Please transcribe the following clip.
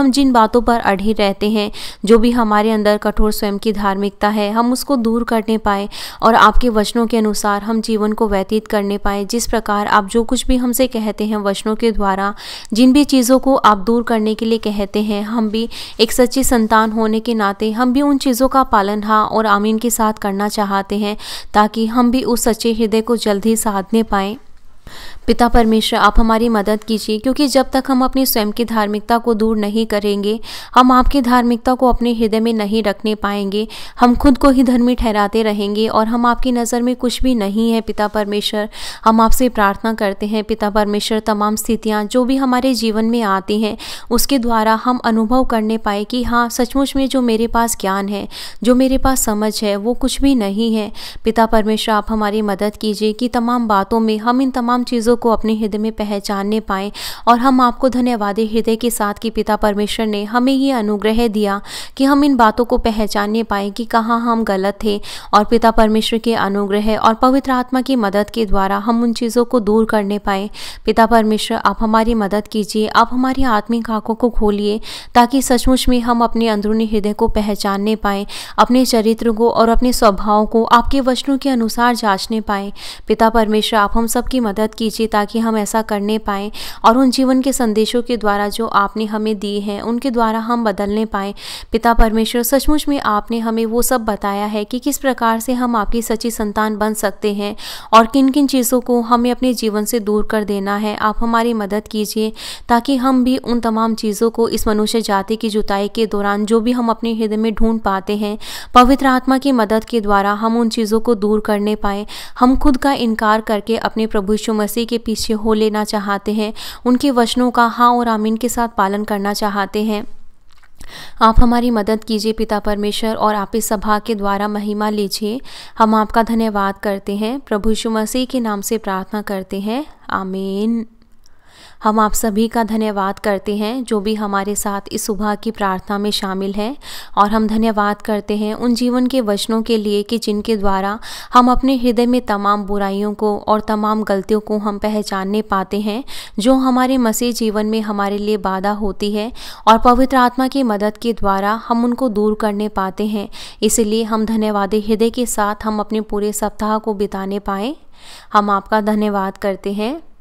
हम जिन बातों पर अढ़े रहते हैं जो भी हमारे अंदर कठोर स्वयं की धार्मिकता है हम उसको दूर करने पाए और आपके वचनों के अनुसार हम जीवन को व्यतीत करने पाए जिस प्रकार आप जो कुछ भी हमसे कहते हैं वचनों के द्वारा जिन भी चीज़ों को आप दूर करने के लिए कहते हैं हम भी एक सच्ची संतान होने के नाते हम भी उन चीज़ों का पालन हाँ और आमीन के साथ करना चाहते हैं ताकि हम भी उस सच्चे हृदय को जल्द ही साधने पाएँ पिता परमेश्वर आप हमारी मदद कीजिए क्योंकि जब तक हम अपनी स्वयं की धार्मिकता को दूर नहीं करेंगे हम आपकी धार्मिकता को अपने हृदय में नहीं रखने पाएंगे हम खुद को ही धर्मी ठहराते रहेंगे और हम आपकी नज़र में कुछ भी नहीं है पिता परमेश्वर हम आपसे प्रार्थना करते हैं पिता परमेश्वर तमाम स्थितियाँ जो भी हमारे जीवन में आती हैं उसके द्वारा हम अनुभव करने पाए कि हाँ सचमुच में जो मेरे पास ज्ञान है जो मेरे पास समझ है वो कुछ भी नहीं है पिता परमेश्वर आप हमारी मदद कीजिए कि तमाम बातों में हम इन तमाम चीज़ों चीज़ों को अपने हृदय में पहचानने पाए और हम आपको धन्यवाद हृदय के साथ कि पिता परमेश्वर ने हमें ये अनुग्रह दिया कि हम इन बातों को पहचानने पाए कि कहाँ हम गलत थे और पिता परमेश्वर के अनुग्रह और पवित्र आत्मा की मदद के द्वारा हम उन चीज़ों को दूर करने पाए पिता परमेश्वर आप हमारी मदद कीजिए आप हमारी आत्मिक आंखों को खोलिए ताकि सचमुच में हम अपने अंदरूनी हृदय को पहचानने पाए अपने चरित्र को और अपने स्वभाव को आपके वचनों के अनुसार जांचने पाए पिता परमेश्वर आप हम सबकी मदद कीजिए कीजिए ताकि हम ऐसा करने पाएँ और उन जीवन के संदेशों के द्वारा जो आपने हमें दिए हैं उनके द्वारा हम बदलने पाएँ पिता परमेश्वर सचमुच में आपने हमें वो सब बताया है कि किस प्रकार से हम आपकी सच्ची संतान बन सकते हैं और किन किन चीज़ों को हमें अपने जीवन से दूर कर देना है आप हमारी मदद कीजिए ताकि हम भी उन तमाम चीज़ों को इस मनुष्य जाति की जुताई के दौरान जो भी हम अपने हृदय में ढूंढ पाते हैं पवित्र आत्मा की मदद के द्वारा हम उन चीज़ों को दूर करने पाए हम खुद का इनकार करके अपने प्रभु यीशु मसीह के पीछे हो लेना चाहते हैं उनके वचनों का हाँ और आमीन के साथ पालन करना चाहते हैं आप हमारी मदद कीजिए पिता परमेश्वर और आप इस सभा के द्वारा महिमा लीजिए हम आपका धन्यवाद करते हैं प्रभु यीशु मसीह के नाम से प्रार्थना करते हैं आमीन हम आप सभी का धन्यवाद करते हैं जो भी हमारे साथ इस सुबह की प्रार्थना में शामिल है और हम धन्यवाद करते हैं उन जीवन के वचनों के लिए कि जिनके द्वारा हम अपने हृदय में तमाम बुराइयों को और तमाम गलतियों को हम पहचानने पाते हैं जो हमारे मसीह जीवन में हमारे लिए बाधा होती है और पवित्र आत्मा की मदद के द्वारा हम उनको दूर करने पाते हैं इसलिए हम धन्यवाद हृदय के साथ हम अपने पूरे सप्ताह को बिताने पाएँ हम आपका धन्यवाद करते हैं